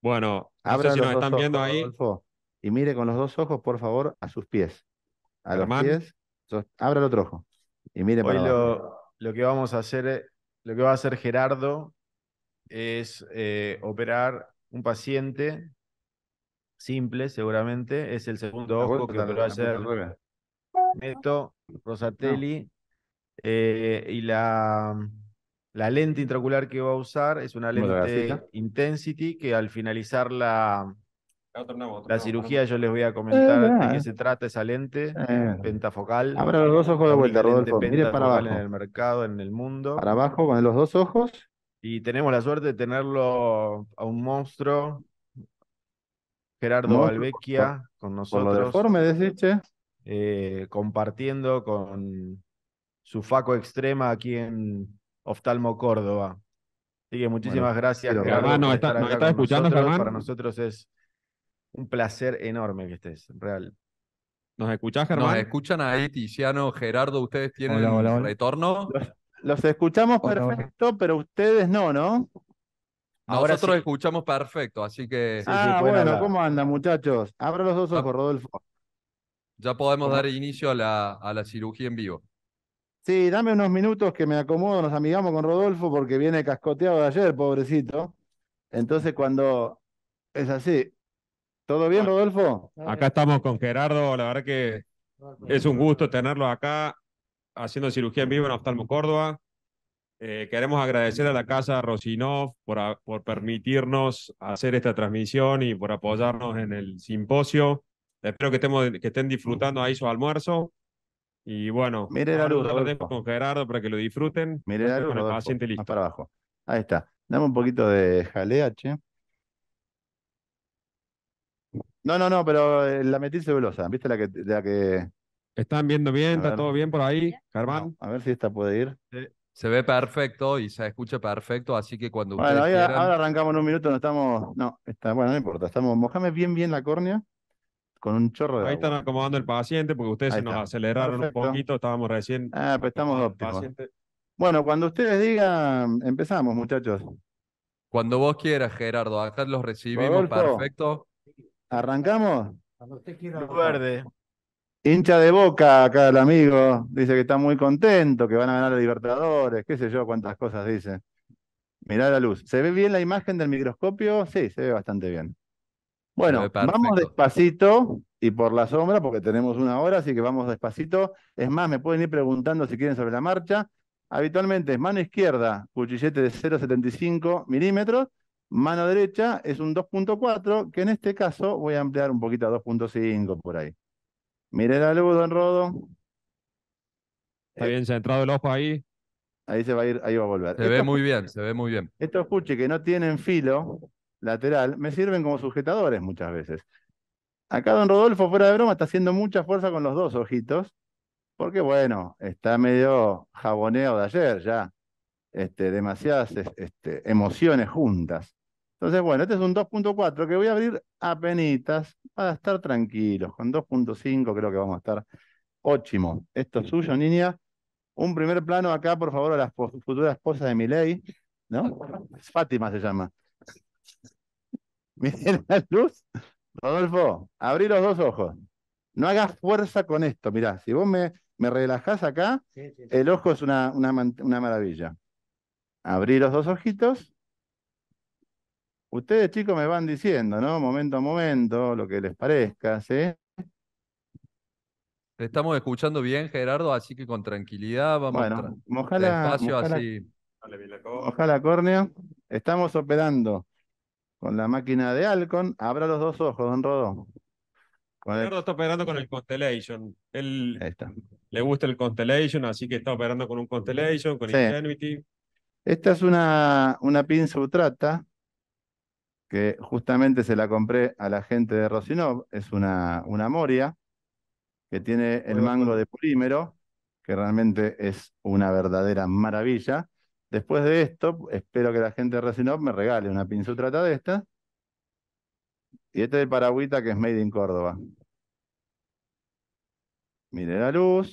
Bueno, no sé si viendo y mire con los dos ojos, por favor, a sus pies. A los pies. abra el otro ojo. Y mire Hoy lo, que vamos a hacer, eh, lo que va a hacer Gerardo es eh, operar un paciente simple, seguramente. Es el segundo ojo que que a a Neto, Rosatelli. Eh, y la la lente intraocular que va a usar es una lente Intensity que al finalizar la, la cirugía yo les voy a eh, comentar de qué se trata esa lente pentafocal. Abra los dos ojos de vuelta, Rodolfo. Mire para abajo. En el mercado, en el mundo. Para abajo, con los dos ojos. Y tenemos la suerte de tenerlo a un monstruo, Gerardo monstruo. con nosotros. Por lo deforme, eh, compartiendo con su faco extrema aquí en Oftalmo Córdoba. Así que muchísimas gracias. Germán nos está, escuchando, Para nosotros es un placer enorme que estés, real. ¿Nos escuchás, Germán? Nos escuchan ahí, Tiziano, Gerardo, ustedes tienen el retorno. Los, escuchamos perfecto, pero ustedes no, ¿no? Ahora Nosotros escuchamos perfecto, así que. ah, bueno, ¿cómo andan, muchachos? Abra los dos ojos, Rodolfo. Ya podemos dar inicio a la, a la cirugía en vivo. Sí, dame unos minutos que me acomodo, nos amigamos con Rodolfo porque viene cascoteado de ayer, pobrecito. Entonces cuando es así. ¿Todo bien, ah. Rodolfo? Acá estamos con Gerardo, la verdad que es un gusto tenerlo acá haciendo cirugía en vivo en Oftalmo Córdoba. Eh, queremos agradecer a la casa Rosinov por, por permitirnos hacer esta transmisión y por apoyarnos en el simposio. Espero que, estemos, que estén disfrutando ahí su almuerzo. Y bueno, Mire la con Gerardo para que lo disfruten. Mire la luz, listo. para abajo. Ahí está. Dame un poquito de jalea, che. No, no, no, pero eh, la metíse ¿Viste la que, la que... ¿Están viendo bien? ¿Está todo bien por ahí, Germán? a ver si esta puede ir. Se ve perfecto y se escucha perfecto, así que cuando ahora arrancamos en un minuto, no estamos... No, está, bueno, no importa, estamos... Mojame bien, bien la córnea con un chorro de Ahí están acomodando el paciente porque ustedes se nos aceleraron un poquito, estábamos recién. Ah, pues estamos óptimos. Bueno, cuando ustedes digan, empezamos, muchachos. Cuando vos quieras, Gerardo, acá los recibimos, perfecto. ¿Arrancamos? Cuando usted quiera. Hincha de boca acá el amigo, dice que está muy contento, que van a ganar a Libertadores, qué sé yo, cuántas cosas dice. Mirá la luz. ¿Se ve bien la imagen del microscopio? Sí, se ve bastante bien. Bueno, vamos despacito y por la sombra, porque tenemos una hora, así que vamos despacito. Es más, me pueden ir preguntando si quieren sobre la marcha. Habitualmente es mano izquierda, cuchillete de 0,75 milímetros. Mano derecha es un 2.4, que en este caso voy a ampliar un poquito a 2.5 por ahí. Mire el luz, don Rodo. Está bien centrado el ojo ahí. Ahí se va a ir, ahí va a volver. Se ve muy bien, se ve muy bien. Estos escuche que no tienen filo, lateral, me sirven como sujetadores muchas veces. Acá don Rodolfo, fuera de broma, está haciendo mucha fuerza con los dos ojitos, porque bueno, está medio jaboneado de ayer ya, este, demasiadas este, emociones juntas. Entonces, bueno, este es un 2.4 que voy a abrir a penitas para estar tranquilos. Con 2.5 creo que vamos a estar ótimo. Esto es suyo, niña. Un primer plano acá, por favor, a las futuras esposas de mi ley ¿no? Fátima se llama. Miren la luz. Rodolfo, abrí los dos ojos. No hagas fuerza con esto. Mirá, si vos me, me relajás acá, el ojo es una, una, maravilla. Abrí los dos ojitos. Ustedes, chicos, me van diciendo, ¿no? Momento a momento, lo que les parezca, ¿sí? estamos escuchando bien, Gerardo, así que con tranquilidad vamos bueno, a ojalá córnea. Estamos operando con la máquina de Alcon. Abra los dos ojos, don Rodón. Leonardo está operando con el Constellation. Él le gusta el Constellation, así que está operando con un Constellation, con Ingenuity. Esta es una, una pinza utrata que justamente se la compré a la gente de Rosinov. Es una, una moria que tiene el mango de polímero, que realmente es una verdadera maravilla. Después de esto, espero que la gente de Resinov me regale una pinzutrata de esta. Y este es el paragüita que es Made in Córdoba. Mire la luz.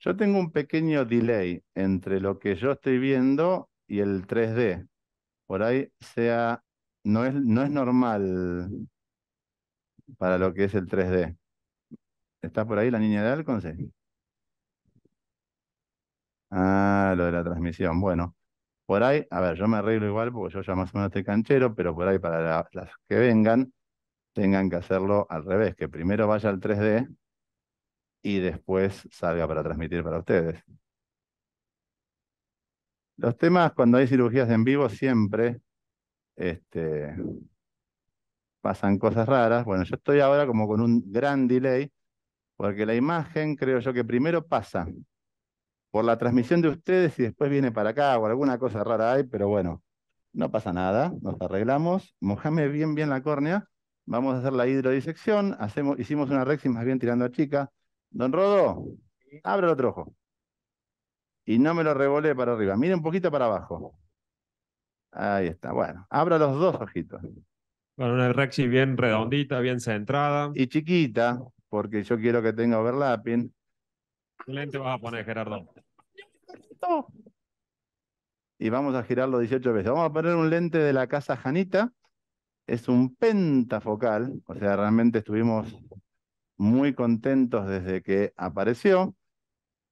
Yo tengo un pequeño delay entre lo que yo estoy viendo y el 3D. Por ahí sea, no es, no es normal para lo que es el 3D. ¿Está por ahí la niña de Alconse. Sí. Ah, lo de la transmisión. Bueno, por ahí, a ver, yo me arreglo igual porque yo ya más o menos estoy canchero, pero por ahí para las que vengan tengan que hacerlo al revés, que primero vaya al 3D y después salga para transmitir para ustedes. Los temas cuando hay cirugías en vivo siempre este, pasan cosas raras. Bueno, yo estoy ahora como con un gran delay, porque la imagen creo yo que primero pasa por la transmisión de ustedes y después viene para acá o alguna cosa rara hay, pero bueno, no pasa nada, nos arreglamos, mojame bien bien la córnea, vamos a hacer la hidrodisección, hacemos, hicimos una rexis más bien tirando a chica. Don Rodo, abre el otro ojo. Y no me lo revole para arriba, mire un poquito para abajo. Ahí está, bueno, abra los dos ojitos. Con una rexis bien redondita, bien centrada. Y chiquita, porque yo quiero que tenga overlapping. ¿Qué lente vas a poner, Gerardo? Y vamos a girarlo 18 veces. Vamos a poner un lente de la casa Janita. Es un pentafocal, o sea, realmente estuvimos muy contentos desde que apareció.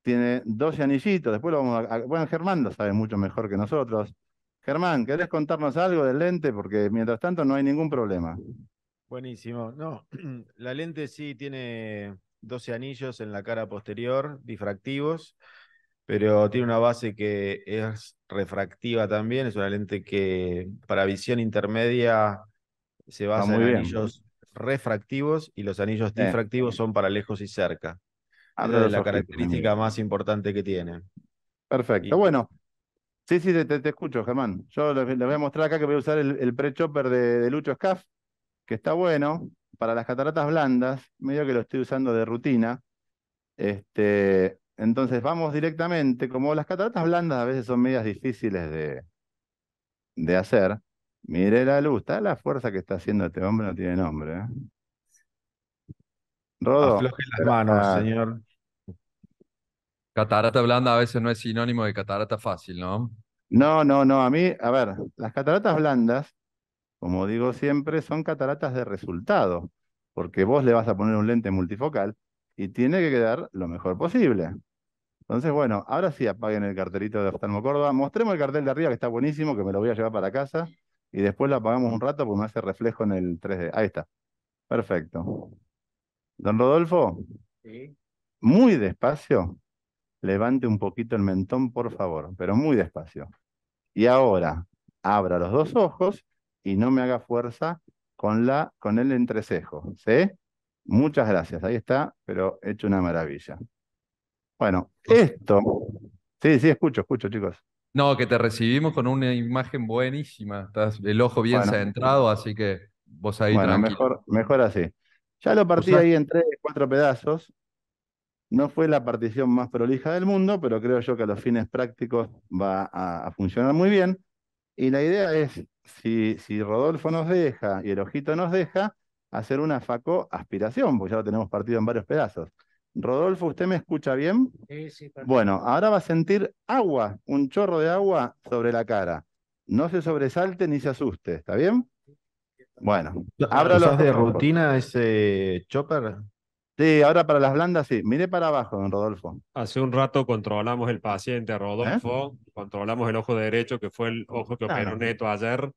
Tiene 12 anillitos, después lo vamos a... Bueno, Germán lo sabe mucho mejor que nosotros. Germán, ¿querés contarnos algo del lente? Porque mientras tanto no hay ningún problema. Buenísimo. No, la lente sí tiene 12 anillos en la cara posterior, difractivos, pero tiene una base que es refractiva también, es una lente que para visión intermedia se basa en anillos refractivos y los anillos difractivos son para lejos y cerca. Ah, Esa es la característica más importante que tiene. Perfecto, bueno. Sí, sí, te, escucho, Germán. Yo les, voy a mostrar acá que voy a usar el, pre-chopper de, de Lucho Scaff, que está bueno para las cataratas blandas, medio que lo estoy usando de rutina. Este, entonces vamos directamente, como las cataratas blandas a veces son medias difíciles de, de hacer, mire la luz, está la fuerza que está haciendo este hombre, no tiene nombre. ¿eh? Rodo. Afloje las manos, señor. Catarata blanda a veces no es sinónimo de catarata fácil, ¿no? No, no, no. A mí, a ver, las cataratas blandas como digo siempre, son cataratas de resultado, porque vos le vas a poner un lente multifocal y tiene que quedar lo mejor posible. Entonces, bueno, ahora sí apaguen el cartelito de Oftalmo Córdoba. Mostremos el cartel de arriba que está buenísimo, que me lo voy a llevar para casa. Y después lo apagamos un rato porque me hace reflejo en el 3D. Ahí está. Perfecto. Don Rodolfo. Muy despacio. Levante un poquito el mentón, por favor, pero muy despacio. Y ahora, abra los dos ojos y no me haga fuerza con, la, con el entrecejo. ¿Sí? Muchas gracias. Ahí está, pero he hecho una maravilla. Bueno, esto. Sí, sí, escucho, escucho, chicos. No, que te recibimos con una imagen buenísima. el ojo bien centrado, así que vos ahí bueno, Mejor, mejor así. Ya lo partí ahí en tres, cuatro pedazos. No fue la partición más prolija del mundo, pero creo yo que a los fines prácticos va a funcionar muy bien. Y la idea es, si, si Rodolfo nos deja y el ojito nos deja, hacer una FACO aspiración, porque ya lo tenemos partido en varios pedazos. Rodolfo, ¿usted me escucha bien? Sí, sí. Perfecto. Bueno, ahora va a sentir agua, un chorro de agua sobre la cara. No se sobresalte ni se asuste, ¿está bien? Bueno, abra los de rutina ese chopper? Sí, ahora para las blandas sí. Mire para abajo, don Rodolfo. Hace un rato controlamos el paciente, Rodolfo. ¿Eh? Controlamos el ojo derecho, que fue el ojo que operó Neto ayer.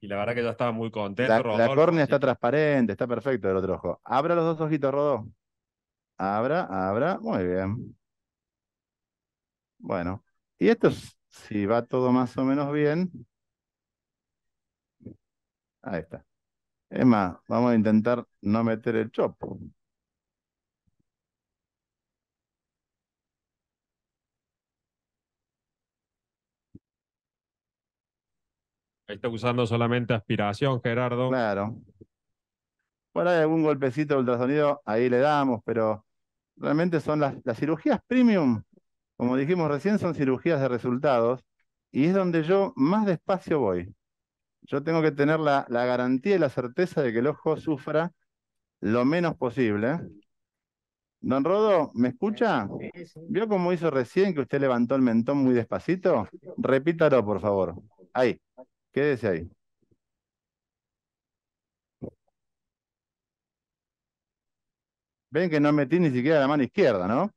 Y la verdad que ya estaba muy contento, Rodolfo. La córnea está transparente, está perfecto el otro ojo. Abra los dos ojitos, Rodolfo. Abra, abra. Muy bien. Bueno. Y esto, si va todo más o menos bien. Ahí está. Es más, vamos a intentar no meter el chopo. está usando solamente aspiración, Gerardo. Claro. Bueno, hay algún golpecito de ultrasonido, ahí le damos, pero realmente son las, las cirugías premium, como dijimos recién, son cirugías de resultados y es donde yo más despacio voy. Yo tengo que tener la, la garantía y la certeza de que el ojo sufra lo menos posible. Don Rodo, ¿me escucha? ¿Vio cómo hizo recién que usted levantó el mentón muy despacito? Repítalo, por favor. Ahí. Quédese ahí. Ven que no metí ni siquiera la mano izquierda, ¿no?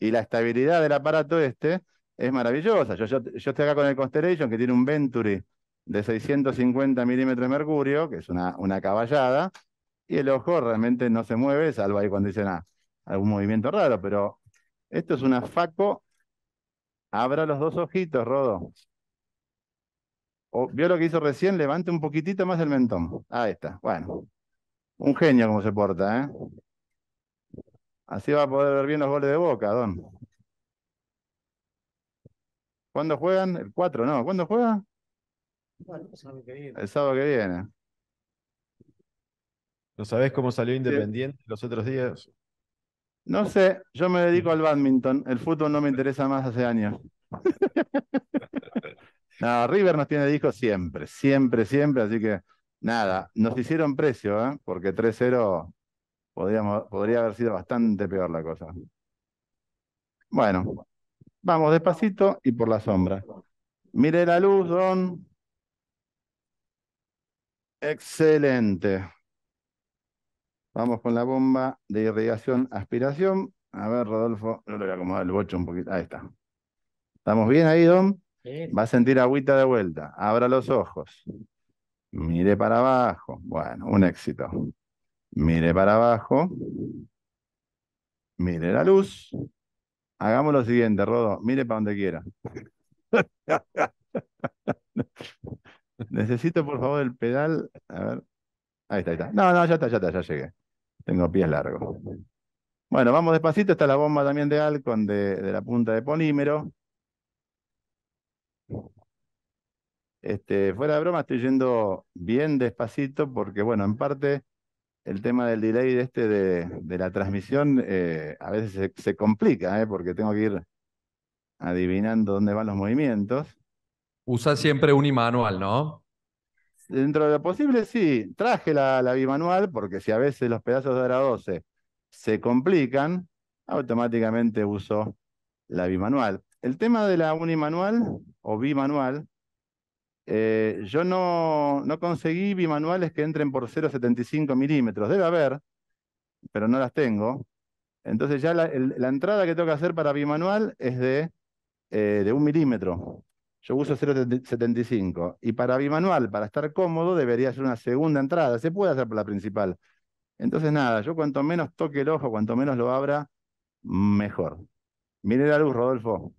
Y la estabilidad del aparato este es maravillosa. Yo, yo, estoy acá con el Constellation, que tiene un Venturi de 650 milímetros de mercurio, que es una, una caballada, y el ojo realmente no se mueve, salvo ahí cuando dicen ah, algún movimiento raro, pero esto es una FACO. Abra los dos ojitos, Rodo. O, ¿Vio lo que hizo recién? Levante un poquitito más el mentón. Ahí está. Bueno, un genio como se porta, ¿eh? Así va a poder ver bien los goles de Boca, Don. ¿Cuándo juegan? El 4, ¿no? ¿Cuándo juega? el sábado que viene. ¿No sabés cómo salió Independiente los otros días? No sé, yo me dedico al badminton. El fútbol no me interesa más hace años. No, River nos tiene disco siempre, siempre, siempre, así que nada, nos hicieron precio, ¿eh? porque 3-0 podría haber sido bastante peor la cosa. Bueno, vamos despacito y por la sombra. Mire la luz, Don. Excelente. Vamos con la bomba de irrigación aspiración. A ver, Rodolfo, no le voy a acomodar el bocho un poquito. Ahí está. ¿Estamos bien ahí, Don? Va a sentir agüita de vuelta. Abra los ojos. Mire para abajo. Bueno, un éxito. Mire para abajo. Mire la luz. Hagamos lo siguiente, Rodo. Mire para donde quiera. Necesito, por favor, el pedal. A ver. Ahí está, ahí está. No, no, ya está, ya está, ya llegué. Tengo pies largos. Bueno, vamos despacito. Está la bomba también de Alcon de, de la punta de polímero. Este, fuera de broma, estoy yendo bien despacito porque, bueno, en parte el tema del delay de este de, la transmisión eh, a veces se, complica, ¿eh? porque tengo que ir adivinando dónde van los movimientos. Usa siempre un ¿no? Dentro de lo posible, sí. Traje la, la bimanual porque si a veces los pedazos de hora 12 se complican, automáticamente uso la bimanual. El tema de la unimanual o bimanual eh, yo no, no conseguí bimanuales que entren por 0,75 milímetros. Debe haber, pero no las tengo. Entonces ya la, entrada que tengo que hacer para bimanual es de, eh, de un milímetro. Yo uso 0,75. Y para bimanual, para estar cómodo, debería ser una segunda entrada. Se puede hacer por la principal. Entonces nada, yo cuanto menos toque el ojo, cuanto menos lo abra, mejor. Mire la luz, Rodolfo.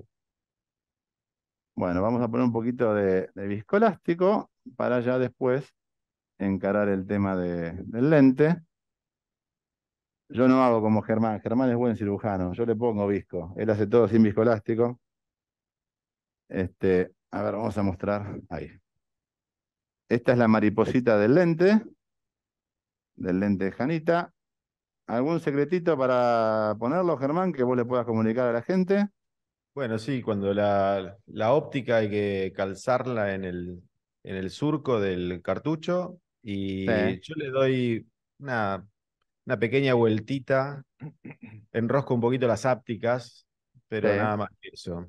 Bueno, vamos a poner un poquito de, de viscoelástico para ya después encarar el tema del lente. Yo no hago como Germán. Germán es buen cirujano. Yo le pongo visco. Él hace todo sin viscoelástico. Este, a ver, vamos a mostrar ahí. Esta es la mariposita del lente, del lente de Janita. ¿Algún secretito para ponerlo, Germán, que vos le puedas comunicar a la gente? Bueno, sí, cuando la, óptica hay que calzarla en el, en el surco del cartucho y yo le doy una, una, pequeña vueltita, enrosco un poquito las ápticas, pero nada más que eso.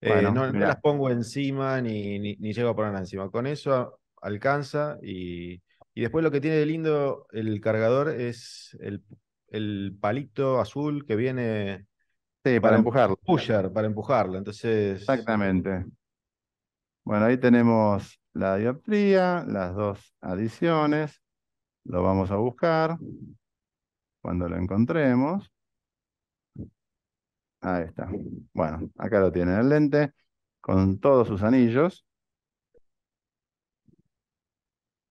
Eh, no, las pongo encima ni, ni, llego a ponerlas encima. Con eso alcanza y, y, después lo que tiene de lindo el cargador es el, el palito azul que viene Sí, para, empujarlo. Pusher, para empujarlo. Entonces. Exactamente. Bueno, ahí tenemos la dioptría, las dos adiciones. Lo vamos a buscar cuando lo encontremos. Ahí está. Bueno, acá lo tiene el lente con todos sus anillos.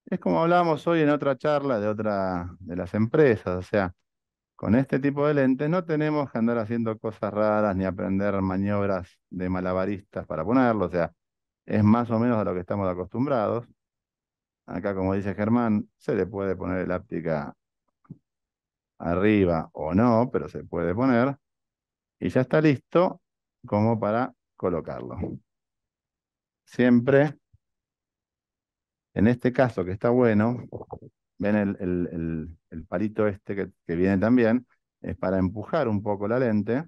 Es como hablábamos hoy en otra charla de otra de las empresas, o sea, con este tipo de lente no tenemos que andar haciendo cosas raras ni aprender maniobras de malabaristas para ponerlo, o sea, es más o menos a lo que estamos acostumbrados. Acá, como dice Germán, se le puede poner el áptica arriba o no, pero se puede poner. Y ya está listo como para colocarlo. Siempre, en este caso que está bueno, ven el, el, palito este que, viene también, es para empujar un poco la lente.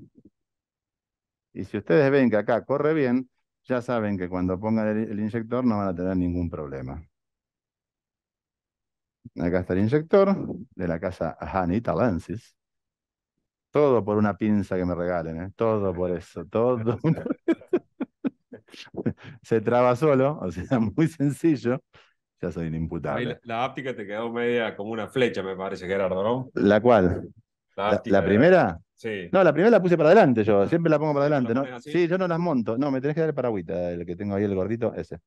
Y si ustedes ven que acá corre bien, ya saben que cuando pongan el, inyector no van a tener ningún problema. Acá está el inyector de la casa Hanita Lenses. Todo por una pinza que me regalen, ¿eh? todo por eso, todo. Se traba solo, o sea, muy sencillo ya soy inimputable. La, óptica áptica te quedó media como una flecha, me parece, Gerardo, ¿no? ¿La cuál? ¿La, la primera? Sí. No, la primera la puse para adelante yo, siempre la pongo para adelante, ¿no? Sí, yo no las monto. No, me tenés que dar el paragüita, el que tengo ahí, el gordito, ese.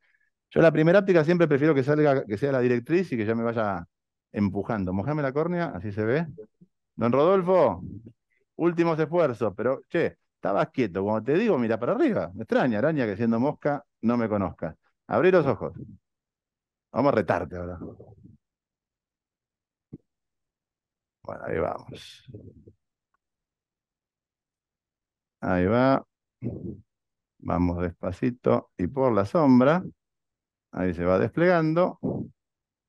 Yo la primera óptica siempre prefiero que salga, que sea la directriz y que ya me vaya empujando. Mojame la córnea, así se ve. Don Rodolfo, últimos esfuerzos, pero che, estabas quieto. como te digo, mira para arriba. Me extraña, araña, que siendo mosca no me conozcas. Abrí los ojos. Vamos a retarte ahora. Bueno, ahí vamos. Ahí va. Vamos despacito y por la sombra. Ahí se va desplegando.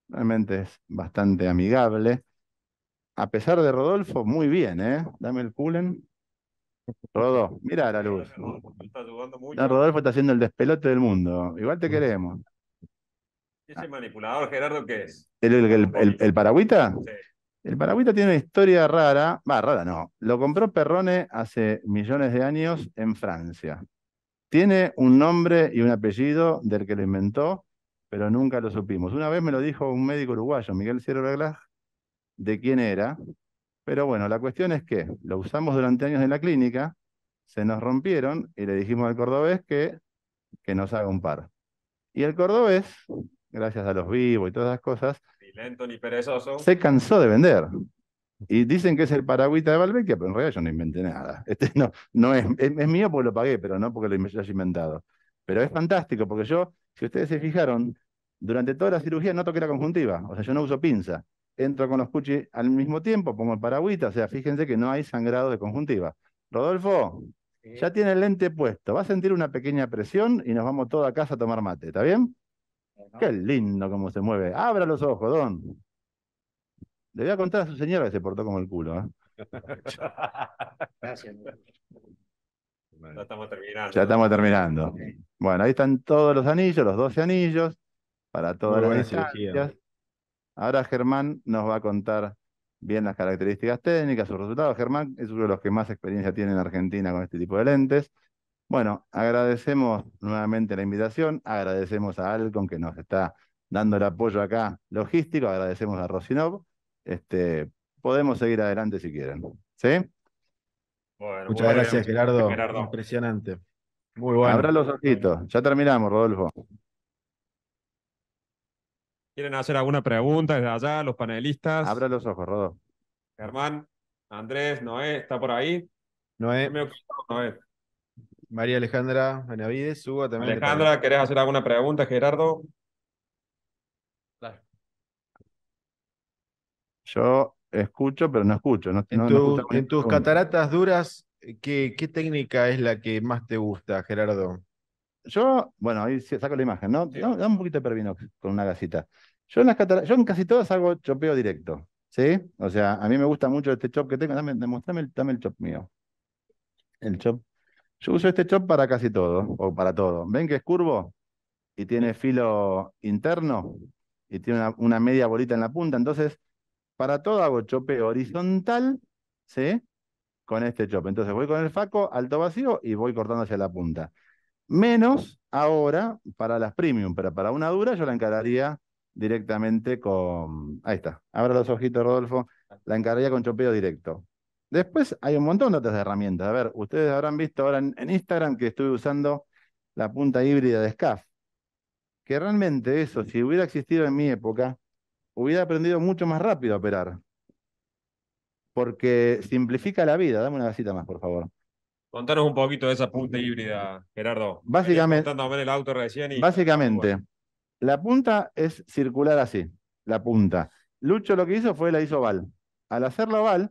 Realmente es bastante amigable. A pesar de Rodolfo, muy bien, ¿eh? Dame el culen. Rodo, mira la luz. Rodolfo está, Rodolfo está haciendo el despelote del mundo. Igual te queremos. ¿Ese ah. manipulador, Gerardo, qué es? ¿El, el, el, paragüita? Sí. El paragüita tiene una historia rara. Va, rara no. Lo compró Perrone hace millones de años en Francia. Tiene un nombre y un apellido del que lo inventó, pero nunca lo supimos. Una vez me lo dijo un médico uruguayo, Miguel Cierro Reglaj, de quién era. Pero bueno, la cuestión es que lo usamos durante años en la clínica, se nos rompieron y le dijimos al cordobés que, que nos haga un par. Y el cordobés, gracias a los vivos y todas las cosas. Ni lento ni perezoso. Se cansó de vender. Y dicen que es el paraguita de Valverde, pero en realidad yo no inventé nada. Este no, no es, mío porque lo pagué, pero no porque lo haya inventado. Pero es fantástico, porque yo, si ustedes se fijaron, durante toda la cirugía no toqué la conjuntiva, o sea, yo no uso pinza. Entro con los cuchis al mismo tiempo, pongo el paragüita, o sea, fíjense que no hay sangrado de conjuntiva. Rodolfo, ya tiene el lente puesto, va a sentir una pequeña presión y nos vamos todos a casa a tomar mate, ¿está bien? Qué lindo cómo se mueve. Abra los ojos, don. Le voy a contar a su señora que se portó como el culo. ¿eh? Gracias. Ya estamos terminando. Ya estamos terminando. Bueno, ahí están todos los anillos, los 12 anillos, para todas las Ahora Germán nos va a contar bien las características técnicas, sus resultados. Germán es uno de los que más experiencia tiene en Argentina con este tipo de lentes. Bueno, agradecemos nuevamente la invitación, agradecemos a Alcon que nos está dando el apoyo acá logístico, agradecemos a Rosinov. Este, podemos seguir adelante si quieren. ¿Sí? Bueno, Muchas gracias, Gerardo. Impresionante. Muy bueno. Abra los ojitos. Ya terminamos, Rodolfo. ¿Quieren hacer alguna pregunta desde allá, los panelistas? Abra los ojos, Rodolfo. Germán, Andrés, Noé, ¿está por ahí? Noé. Noé. María Alejandra Benavides, Hugo también. Alejandra, ¿querés hacer alguna pregunta, Gerardo? Yo escucho, pero no escucho. en, tus cataratas duras, ¿qué, técnica es la que más te gusta, Gerardo? Yo, bueno, ahí saco la imagen, ¿no? Dame un poquito de pervino con una gasita. Yo en, las cataratas, yo en casi todas hago chopeo directo, ¿sí? O sea, a mí me gusta mucho este chop que tengo. Dame, el, dame el chop mío. El chop yo uso este chop para casi todo, o para todo. ¿Ven que es curvo? Y tiene filo interno, y tiene una, media bolita en la punta. Entonces, para todo hago chope horizontal, ¿sí? Con este chop. Entonces voy con el faco, alto vacío, y voy cortando hacia la punta. Menos ahora para las premium, pero para una dura yo la encararía directamente con... Ahí está, abra los ojitos Rodolfo, la encararía con chopeo directo. Después hay un montón de otras herramientas. A ver, ustedes habrán visto ahora en, Instagram que estuve usando la punta híbrida de SCAF. Que realmente eso, si hubiera existido en mi época, hubiera aprendido mucho más rápido a operar. Porque simplifica la vida. Dame una cita más, por favor. Contanos un poquito de esa punta híbrida, Gerardo. Básicamente, el recién básicamente la punta es circular así, la punta. Lucho lo que hizo fue la hizo oval. Al hacerlo oval,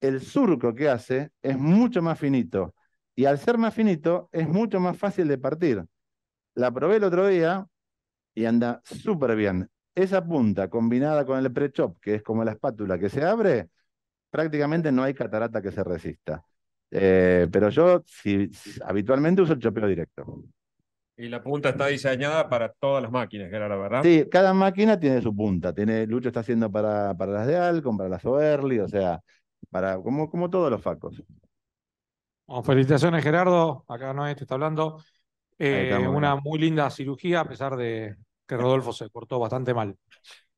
el surco que hace es mucho más finito. Y al ser más finito, es mucho más fácil de partir. La probé el otro día y anda súper bien. Esa punta combinada con el pre-chop, que es como la espátula que se abre, prácticamente no hay catarata que se resista. Eh, pero yo habitualmente uso el chopeo directo. Y la punta está diseñada para todas las máquinas, que era la verdad. Sí, cada máquina tiene su punta. Tiene, Lucho está haciendo para, para las de Alcon, para las Overly, o sea, para, como, como todos los facos. felicitaciones, Gerardo. Acá no te está hablando. Eh, una muy linda cirugía, a pesar de que Rodolfo se cortó bastante mal.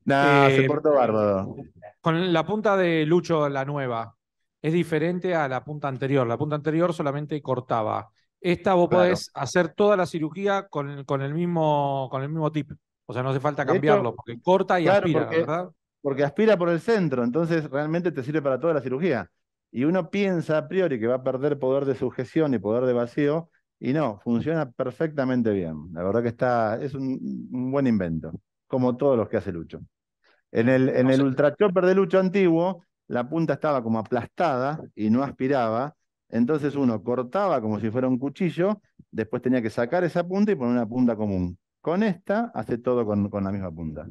No, eh, se cortó bárbaro. Con la punta de Lucho, la nueva, es diferente a la punta anterior. La punta anterior solamente cortaba. Esta vos podés hacer toda la cirugía con, con, el mismo, con el mismo tip. O sea, no hace falta cambiarlo, porque corta y aspira, ¿verdad? Porque aspira por el centro, entonces realmente te sirve para toda la cirugía. Y uno piensa a priori que va a perder poder de sujeción y poder de vacío, y no, funciona perfectamente bien. La verdad que está, es un, buen invento, como todos los que hace Lucho. En el, ultra chopper el de Lucho antiguo, la punta estaba como aplastada y no aspiraba. Entonces uno cortaba como si fuera un cuchillo, después tenía que sacar esa punta y poner una punta común. Con esta hace todo con la misma punta.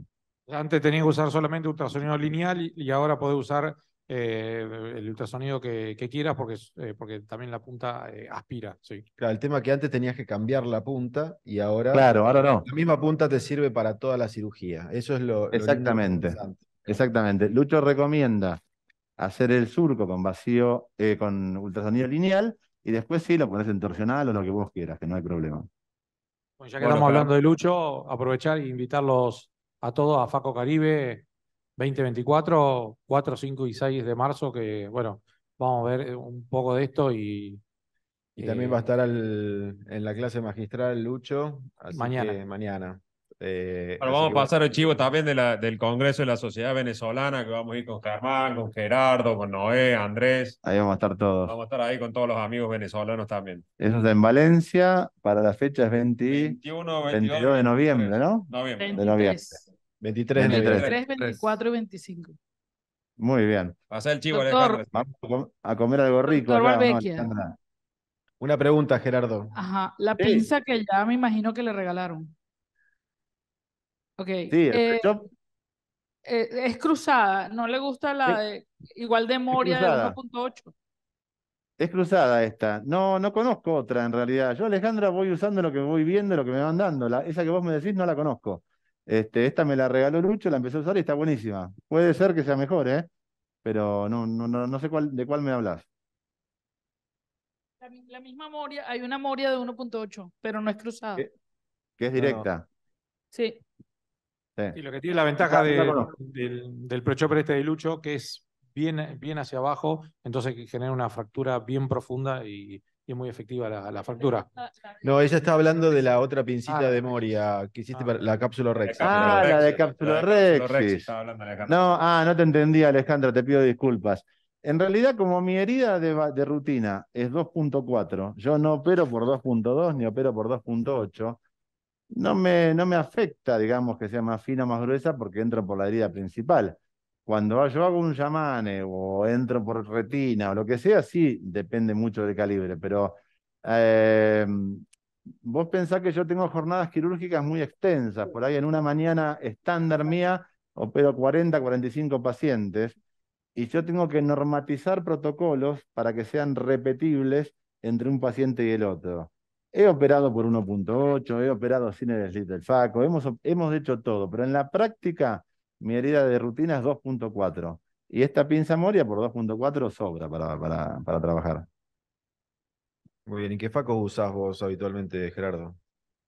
Antes tenías que usar solamente ultrasonido lineal y, ahora podés usar eh, el ultrasonido que, quieras porque, eh, porque también la punta eh, aspira. Sí. Claro, el tema es que antes tenías que cambiar la punta y ahora. Claro, ahora no. La misma punta te sirve para toda la cirugía. Eso es lo. Exactamente. Exactamente. Lucho recomienda hacer el surco con vacío, con ultrasonido lineal y después sí lo pones en torsional o lo que vos quieras, que no hay problema. Bueno, ya que estamos hablando de Lucho, aprovechar e invitarlos a todos a Faco Caribe 2024, 4, 5 y 6 de marzo, que bueno, vamos a ver eh, un poco de esto y... también va a eh, estar en la clase magistral Lucho, así mañana. Que mañana. Eh, vamos a pasar el chivo también del Congreso de la Sociedad Venezolana, que vamos a ir con Germán, con Gerardo, con Noé, Andrés. Ahí vamos a estar todos. Vamos a estar ahí con todos los amigos venezolanos también. Eso es en Valencia, para la fecha es 21, 22, de noviembre, ¿no? Noviembre. 23. De noviembre. 23, 24 y 25. Muy bien. Pasa el chivo, Vamos a comer algo rico. Una pregunta, Gerardo. Ajá, la pinza que ya me imagino que le regalaron. Sí, eh, eh, es cruzada, no le gusta la igual de Moria de 1.8. Es cruzada esta. No, no conozco otra en realidad. Yo, Alejandra, voy usando lo que voy viendo, lo que me van dando. La, esa que vos me decís no la conozco. Este, esta me la regaló Lucho, la empecé a usar y está buenísima. Puede ser que sea mejor, ¿eh? Pero no, no, no, sé cuál, de cuál me hablas. La, misma Moria, hay una Moria de 1.8, pero no es cruzada. Que, es directa. Sí. Sí. Y lo que tiene la ventaja del, del chopper este de Lucho, que es bien, bien hacia abajo, entonces que genera una fractura bien profunda y, es muy efectiva la, fractura. No, ella está hablando de la otra pincita ah, de Moria que hiciste ah. para la cápsula Rex. Ah, la de cápsula Rex. No, ah, no te entendí, Alejandro, te pido disculpas. En realidad, como mi herida de, de rutina es 2.4, yo no opero por 2.2 ni opero por 2.8 no me, no me afecta, digamos, que sea más fina o más gruesa porque entro por la herida principal. Cuando yo hago un llamane o entro por retina o lo que sea, sí depende mucho del calibre, pero eh, vos pensás que yo tengo jornadas quirúrgicas muy extensas, por ahí en una mañana estándar mía opero 40, 45 pacientes y yo tengo que normatizar protocolos para que sean repetibles entre un paciente y el otro. He operado por 1.8, he operado sin el FACO, hemos, hemos hecho todo, pero en la práctica mi herida de rutina es 2.4 y esta pinza moria por 2.4 sobra para, para, para trabajar. Muy bien, ¿y qué FACO usás vos habitualmente, Gerardo?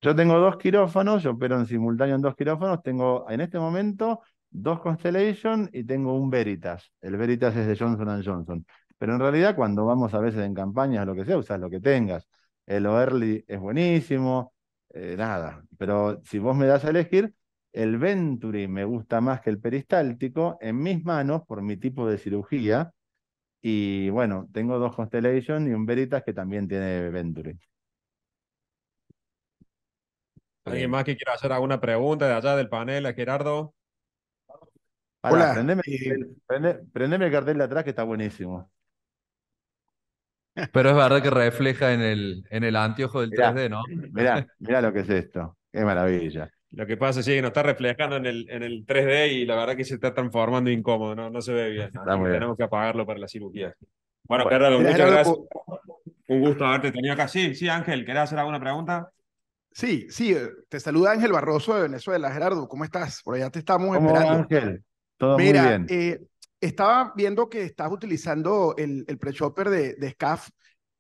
Yo tengo dos quirófanos, yo opero en simultáneo en dos quirófanos, tengo en este momento dos Constellation y tengo un Veritas. El Veritas es de Johnson Johnson. Pero en realidad cuando vamos a veces en campañas lo que sea, usas lo que tengas el Overly es buenísimo, eh, nada. Pero si vos me das a elegir, el Venturi me gusta más que el peristáltico en mis manos por mi tipo de cirugía. Y bueno, tengo dos Constellation y un Veritas que también tiene Venturi. ¿Alguien más que quiera hacer alguna pregunta de allá del panel a Gerardo? Hola. prendeme el cartel de atrás que está buenísimo. Pero es verdad que refleja en el, en el anteojo del 3D, ¿no? Mirá, mirá lo que es esto. Qué maravilla. Lo que pasa es que nos está reflejando en el, en el 3D y la verdad que se está transformando incómodo, no, no se ve bien. Tenemos que apagarlo para la cirugía. Bueno, Gerardo, muchas gracias. Un gusto haberte tenido acá. Sí, sí, Ángel, ¿querés hacer alguna pregunta? Sí, sí, eh, te saluda Ángel Barroso de Venezuela. Gerardo, ¿cómo estás? Por allá te estamos ¿Cómo esperando. Ángel, todo muy bien. Eh, estaba viendo que estás utilizando el, el pre-chopper de, SCAF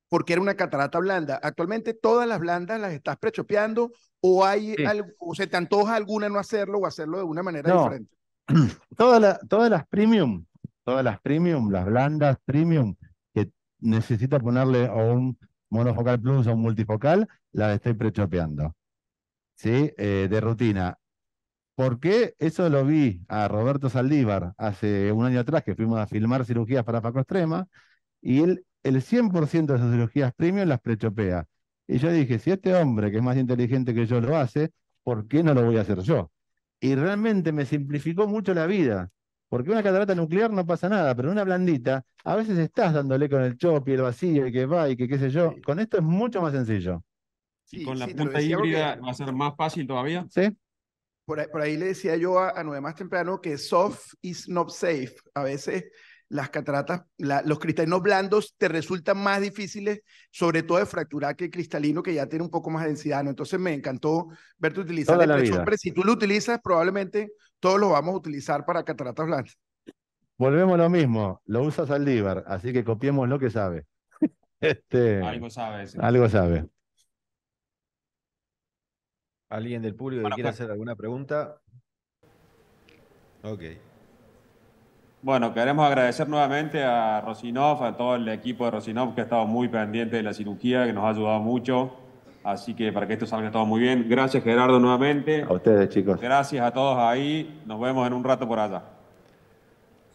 porque era una catarata blanda. Actualmente todas las blandas las estás prechopeando o hay algo, o se te antoja alguna no hacerlo o hacerlo de una manera diferente. Todas, todas las premium, todas las premium, las blandas premium que necesito ponerle a un monofocal plus o un multifocal, las estoy prechopeando. ¿Sí? Eh, de rutina. Porque eso lo vi a Roberto Saldívar hace un año atrás, que fuimos a filmar cirugías para Paco Extrema, y él el 100% de sus cirugías premium las prechopea. Y yo dije, si este hombre que es más inteligente que yo lo hace, ¿por qué no lo voy a hacer yo? Y realmente me simplificó mucho la vida, porque una catarata nuclear no pasa nada, pero una blandita, a veces estás dándole con el chop y el vacío y que va y que qué sé yo. Con esto es mucho más sencillo. y con la punta híbrida va a ser más fácil todavía. Sí, por ahí, le decía yo a, a Nueve más temprano que soft is not safe. A veces las cataratas, los cristalinos blandos te resultan más difíciles, sobre todo de fracturar que el cristalino que ya tiene un poco más de densidad. Entonces me encantó verte utilizar la si tú lo utilizas, probablemente todos lo vamos a utilizar para cataratas blandas. Volvemos a lo mismo, lo usas al liver, así que copiemos lo que sabe. Este, algo sabe. Algo sabe. ¿Alguien del público que quiera pues hacer alguna pregunta? Ok. Bueno, queremos agradecer nuevamente a Rosinov, a todo el equipo de Rosinov que ha estado muy pendiente de la cirugía, que nos ha ayudado mucho. Así que para que esto salga todo muy bien. Gracias Gerardo nuevamente. A ustedes chicos. Gracias a todos ahí. Nos vemos en un rato por allá.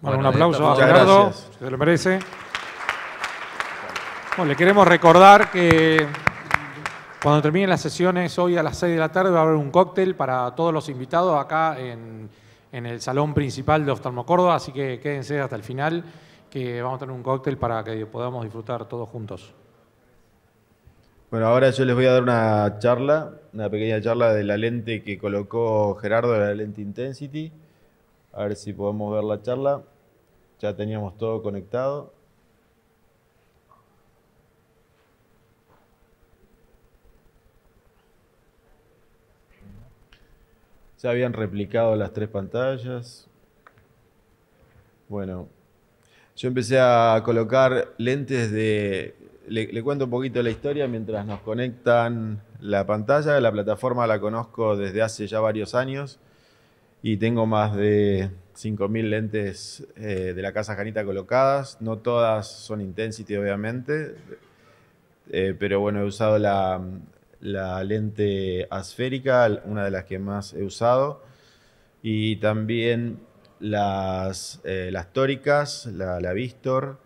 Bueno, un aplauso a Gerardo, gracias. se lo merece. Bueno, le queremos recordar que cuando terminen las sesiones hoy a las 6 de la tarde va a haber un cóctel para todos los invitados acá en, el salón principal de Oftalmo Córdoba, así que quédense hasta el final que vamos a tener un cóctel para que podamos disfrutar todos juntos. Bueno, ahora yo les voy a dar una charla, una pequeña charla de la lente que colocó Gerardo, la lente Intensity. A ver si podemos ver la charla. Ya teníamos todo conectado. Se habían replicado las tres pantallas. Bueno, yo empecé a colocar lentes de... Le, cuento un poquito la historia mientras nos conectan la pantalla. La plataforma la conozco desde hace ya varios años y tengo más de 5.000 lentes eh, de la Casa Janita colocadas. No todas son Intensity, obviamente, eh, pero bueno, he usado la, la lente asférica, una de las que más he usado, y también las, eh, tóricas, la, Vistor.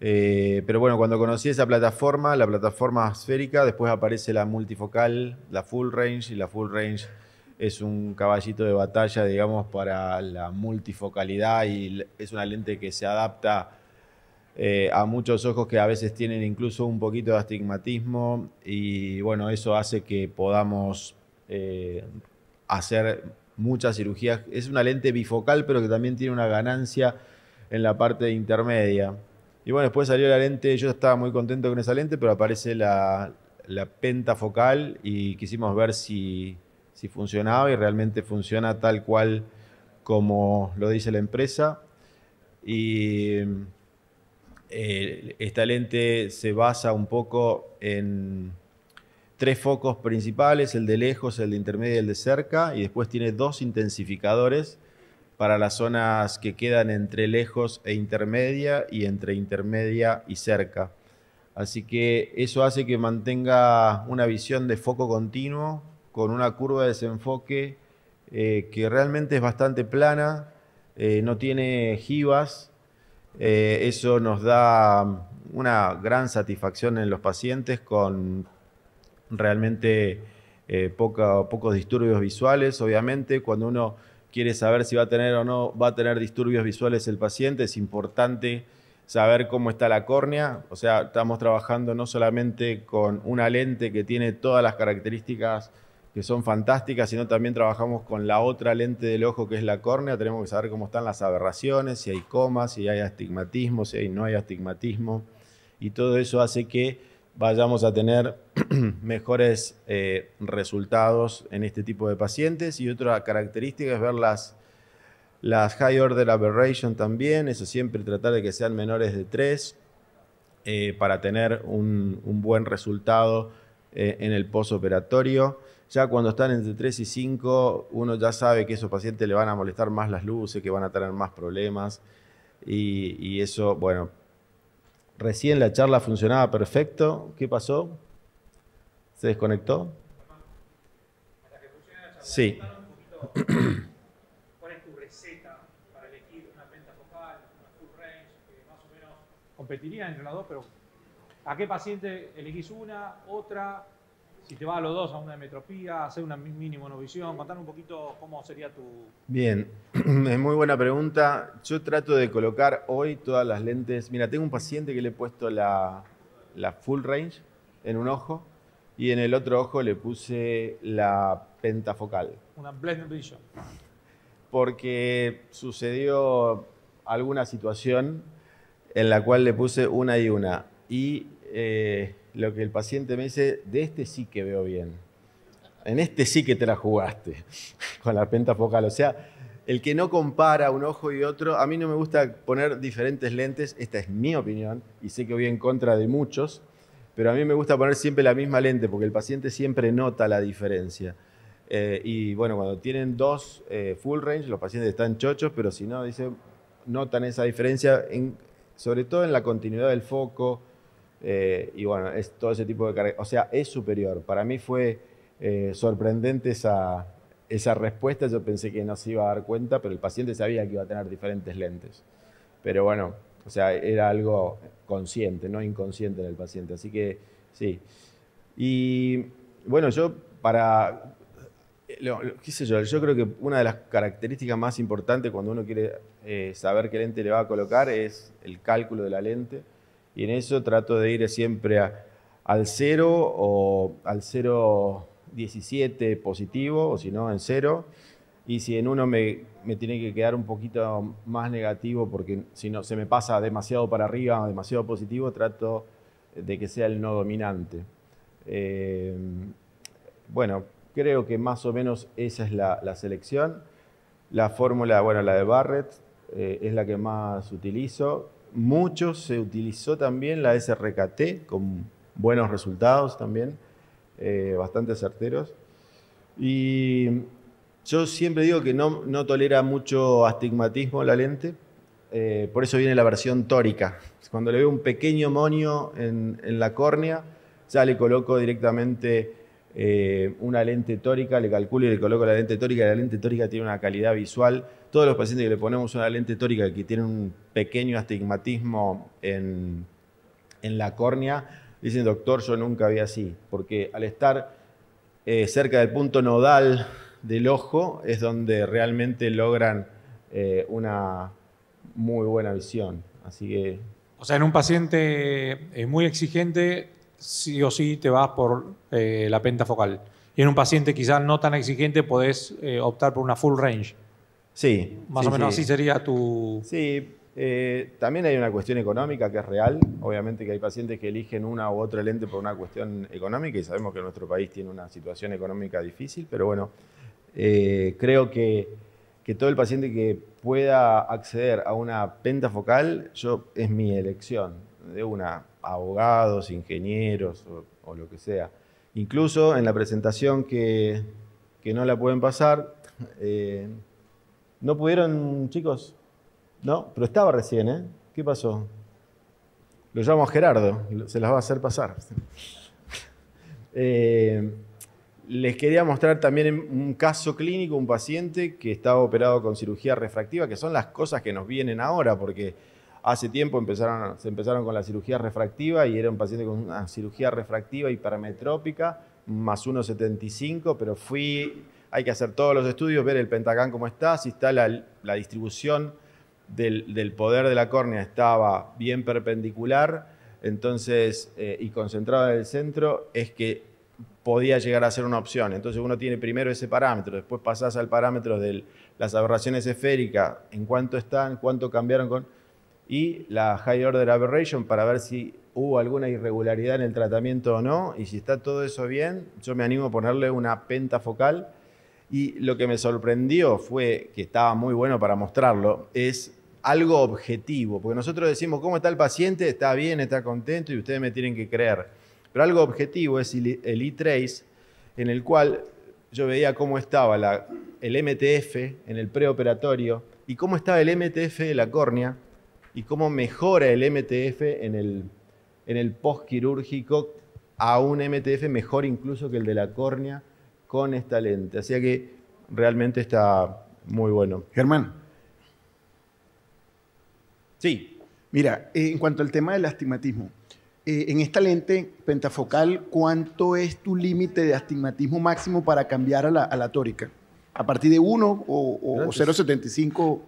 Eh, pero bueno, cuando conocí esa plataforma, la plataforma asférica, después aparece la multifocal, la full range, y la full range es un caballito de batalla, digamos, para la multifocalidad y es una lente que se adapta eh, a muchos ojos que a veces tienen incluso un poquito de astigmatismo y bueno, eso hace que podamos eh, hacer muchas cirugías. Es una lente bifocal pero que también tiene una ganancia en la parte intermedia. Y bueno, después salió la lente, yo estaba muy contento con esa lente, pero aparece la, la pentafocal y quisimos ver si, si funcionaba y realmente funciona tal cual como lo dice la empresa. Y eh, esta lente se basa un poco en tres focos principales, el de lejos, el de intermedio y el de cerca, y después tiene dos intensificadores para las zonas que quedan entre lejos e intermedia y entre intermedia y cerca. Así que eso hace que mantenga una visión de foco continuo con una curva de desenfoque eh, que realmente es bastante plana, eh, no tiene jibas, eh, eso nos da mm, una gran satisfacción en los pacientes con realmente eh, pocos disturbios visuales. Obviamente, cuando uno quiere saber si va a tener o no va a tener disturbios visuales el paciente, es importante saber cómo está la córnea. O sea, estamos trabajando no solamente con una lente que tiene todas las características que son fantásticas, sino también trabajamos con la otra lente del ojo que es la córnea. Tenemos que saber cómo están las aberraciones, si hay comas, si hay astigmatismo, si no hay astigmatismo. Y todo eso hace que vayamos a tener mejores eh, resultados en este tipo de pacientes. Y otra característica es ver las, las high order aberration también, eso siempre tratar de que sean menores de 3 eh, para tener un, buen resultado eh, en el postoperatorio. Ya cuando están entre 3 y 5, uno ya sabe que a esos pacientes le van a molestar más las luces, que van a tener más problemas. Y, eso, bueno, recién la charla funcionaba perfecto. ¿Qué pasó? ¿Se desconectó? Sí. ¿Cuál es tu receta para elegir una venta focal, una full range, que más o menos competiría entre las dos, pero ¿a qué paciente elegís una, otra? si te vas a los dos a una hemetropía, hacer una mínima monovisión, contar un poquito cómo sería tu... Bien, es muy buena pregunta. Yo trato de colocar hoy todas las lentes. Mira, tengo un paciente que le he puesto la, full range en un ojo y en el otro ojo le puse la pentafocal. Una blended vision. Porque sucedió alguna situación en la cual le puse una y una. Y eh, lo que el paciente me dice, de este sí que veo bien. En este sí que te la jugaste con la penta focal. O sea, el que no compara un ojo y otro, a mí no me gusta poner diferentes lentes, esta es mi opinión y sé que voy en contra de muchos, pero a mí me gusta poner siempre la misma lente porque el paciente siempre nota la diferencia. Eh, y bueno, cuando tienen dos eh, full range, los pacientes están chochos, pero si no, dicen, notan esa diferencia, sobre todo en la continuidad del foco, eh, y bueno, es todo ese tipo de O sea, es superior. Para mí fue eh, sorprendente esa, respuesta. Yo pensé que no se iba a dar cuenta, pero el paciente sabía que iba a tener diferentes lentes. Pero bueno, o sea, era algo consciente, no inconsciente del paciente. Así que sí. Y bueno, yo para. Eh, ¿Qué sé yo? Yo creo que una de las características más importantes cuando uno quiere saber qué lente le va a colocar es el cálculo de la lente y en eso trato de ir siempre al 0 o al 0,17 positivo, o si no, en cero Y si en uno me, tiene que quedar un poquito más negativo, porque si no se me pasa demasiado para arriba, o demasiado positivo, trato de que sea el no dominante. Eh, bueno, creo que más o menos esa es la, selección. La fórmula, bueno, la de Barrett eh, es la que más utilizo mucho se utilizó también la SRKT con buenos resultados también, eh, bastante certeros. Y yo siempre digo que no, tolera mucho astigmatismo la lente, eh, por eso viene la versión tórica. Cuando le veo un pequeño monio en, en la córnea, ya le coloco directamente eh, una lente tórica, le calculo y le coloco la lente tórica, la lente tórica tiene una calidad visual. Todos los pacientes que le ponemos una lente tórica que tienen un pequeño astigmatismo en, la córnea, dicen, doctor, yo nunca vi así, porque al estar eh, cerca del punto nodal del ojo es donde realmente logran eh, una muy buena visión. Así que... O sea, en un paciente muy exigente, sí o sí te vas por eh, la penta focal. Y en un paciente quizás no tan exigente podés eh, optar por una full range. Sí. Más o menos así sería tu... Sí, eh, también hay una cuestión económica que es real. Obviamente que hay pacientes que eligen una u otra lente por una cuestión económica y sabemos que nuestro país tiene una situación económica difícil, pero bueno, creo que, que, todo el paciente que pueda acceder a una penta focal yo, es mi elección de una, abogados, ingenieros o, lo que sea. Incluso en la presentación que, no la pueden pasar, eh, no pudieron, chicos, no, pero estaba recién, ¿eh? ¿Qué pasó? Lo llamo Gerardo, se las va a hacer pasar. Eh, les quería mostrar también un caso clínico, un paciente que estaba operado con cirugía refractiva, que son las cosas que nos vienen ahora, porque Hace tiempo se empezaron con la cirugía refractiva y era un paciente con una cirugía refractiva hipermetrópica, más 1,75, pero fui, hay que hacer todos los estudios, ver el pentacán cómo está, si está la, distribución del, poder de la córnea estaba bien perpendicular, entonces, eh, y concentrada en el centro, es que podía llegar a ser una opción. Entonces uno tiene primero ese parámetro, después pasás al parámetro de las aberraciones esféricas, en cuánto están, cuánto cambiaron con y la High Order Aberration para ver si hubo alguna irregularidad en el tratamiento o no. Y si está todo eso bien, yo me animo a ponerle una penta focal. Y lo que me sorprendió fue, que estaba muy bueno para mostrarlo, es algo objetivo. Porque nosotros decimos, ¿cómo está el paciente? Está bien, está contento y ustedes me tienen que creer. Pero algo objetivo es el E-Trace, en el cual yo veía cómo estaba el MTF en el preoperatorio y cómo estaba el MTF de la córnea y cómo mejora el MTF en el, en el postquirúrgico a un MTF mejor incluso que el de la córnea con esta lente. Así que realmente está muy bueno. Germán. Sí. Mira, en cuanto al tema del astigmatismo, eh, en esta lente pentafocal, ¿cuánto es tu límite de astigmatismo máximo para cambiar a la, tórica? ¿A partir de 1 o, o 0,75?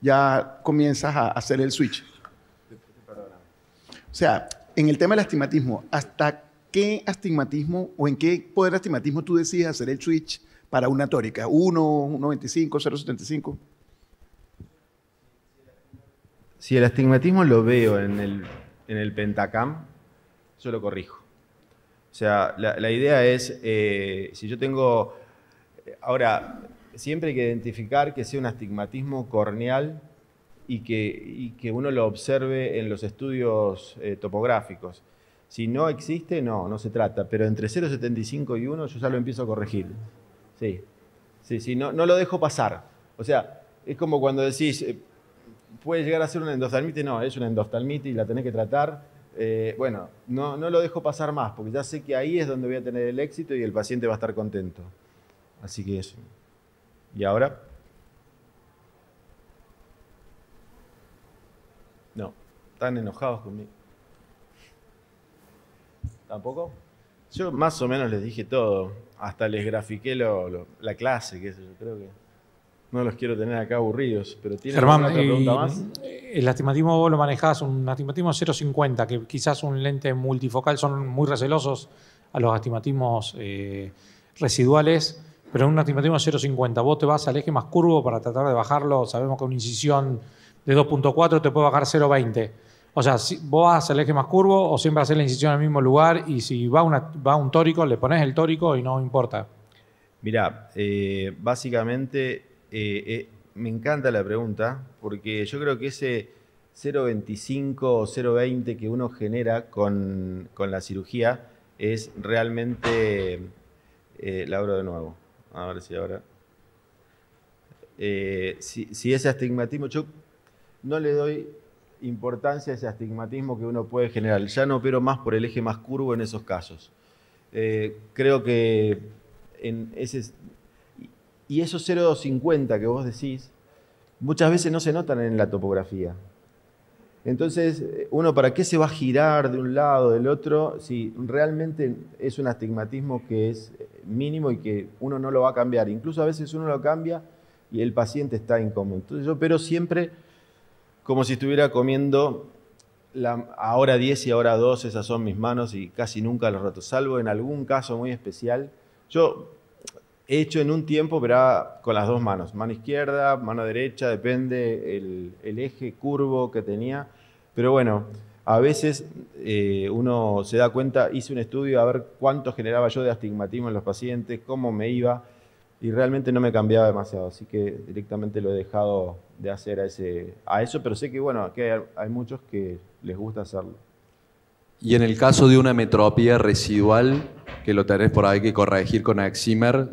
ya comienzas a hacer el switch. O sea, en el tema del astigmatismo, ¿hasta qué astigmatismo o en qué poder astigmatismo tú decides hacer el switch para una tórica? ¿1, 1.25, 0.75? Si el astigmatismo lo veo en el, en el pentacam, yo lo corrijo. O sea, la, idea es, eh, si yo tengo, eh, ahora, siempre hay que identificar que sea un astigmatismo corneal y que, uno lo observe en los estudios eh, topográficos. Si no existe, no, no se trata, pero entre 0,75 y 1 yo ya lo empiezo a corregir. Sí, sí, sí, no, lo dejo pasar. O sea, es como cuando decís, eh, puede llegar a ser una endostalmite, no, es una endostalmite y la tenés que tratar. Eh, bueno, no, no lo dejo pasar más, porque ya sé que ahí es donde voy a tener el éxito y el paciente va a estar contento. Así que eso. ¿Y ahora? No, están enojados conmigo. ¿Tampoco? Yo más o menos les dije todo, hasta les grafiqué la clase, que eso yo, creo que no los quiero tener acá aburridos, pero tienen otra pregunta eh, más. El astigmatismo vos lo manejás, un astigmatismo 0.50, que quizás un lente multifocal son muy recelosos a los astigmatismos eh, residuales pero en un de 0,50 vos te vas al eje más curvo para tratar de bajarlo, sabemos que una incisión de 2.4 te puede bajar 0,20. O sea, si vos vas al eje más curvo o siempre haces la incisión al mismo lugar y si va, un tórico, le pones el tórico y no importa. Mirá, eh, básicamente eh, eh, me encanta la pregunta porque yo creo que ese 0,25 o 0,20 que uno genera con, la cirugía es realmente... Eh, la abro de nuevo a ver eh, si ahora. si, ese astigmatismo, yo no le doy importancia a ese astigmatismo que uno puede generar. Ya no opero más por el eje más curvo en esos casos. Eh, creo que en ese. Y esos 0,50 que vos decís, muchas veces no se notan en la topografía. Entonces, uno, ¿para qué se va a girar de un lado, del otro, si realmente es un astigmatismo que es eh, mínimo y que uno no lo va a cambiar? Incluso a veces uno lo cambia y el paciente está incómodo. Entonces, yo pero siempre como si estuviera comiendo la, a 10 y ahora hora esas son mis manos y casi nunca los roto, salvo en algún caso muy especial. Yo he hecho en un tiempo, pero ah, con las dos manos, mano izquierda, mano derecha, depende el eje curvo que tenía. Pero bueno, a veces eh, uno se da cuenta, hice un estudio a ver cuánto generaba yo de astigmatismo en los pacientes, cómo me iba, y realmente no me cambiaba demasiado, así que directamente lo he dejado de hacer a, ese, a eso, pero sé que bueno, que hay, muchos que les gusta hacerlo. Y en el caso de una metropía residual, que lo tenés por ahí que corregir con Eximer,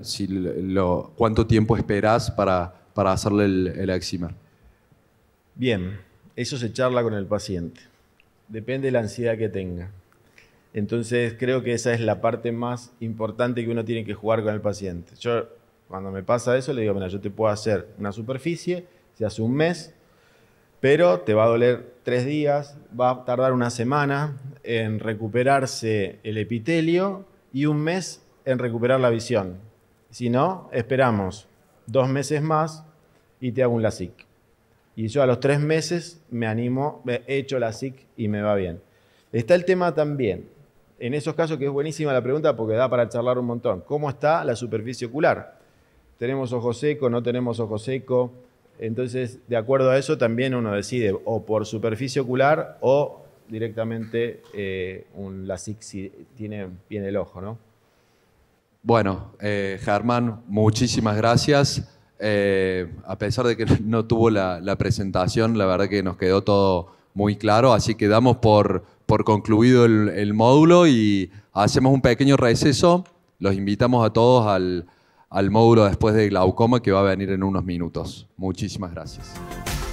¿cuánto tiempo esperás para, hacerle el, el Bien, eso se charla con el paciente. Depende de la ansiedad que tenga. Entonces creo que esa es la parte más importante que uno tiene que jugar con el paciente. Yo cuando me pasa eso le digo, mira, yo te puedo hacer una superficie, se hace un mes, pero te va a doler tres días, va a tardar una semana en recuperarse el epitelio y un mes en recuperar la visión. Si no, esperamos dos meses más y te hago un LASIK. Y yo a los tres meses me animo, he hecho la SIC y me va bien. Está el tema también, en esos casos que es buenísima la pregunta porque da para charlar un montón. ¿Cómo está la superficie ocular? ¿Tenemos ojo seco? ¿No tenemos ojo seco? Entonces, de acuerdo a eso, también uno decide o por superficie ocular o directamente eh, un, la SIC si tiene bien el ojo, ¿no? Bueno, eh, Germán, muchísimas gracias. Eh, a pesar de que no tuvo la, presentación, la verdad que nos quedó todo muy claro, así que damos por, concluido el, módulo y hacemos un pequeño receso. Los invitamos a todos al, al módulo después de glaucoma que va a venir en unos minutos. Muchísimas gracias.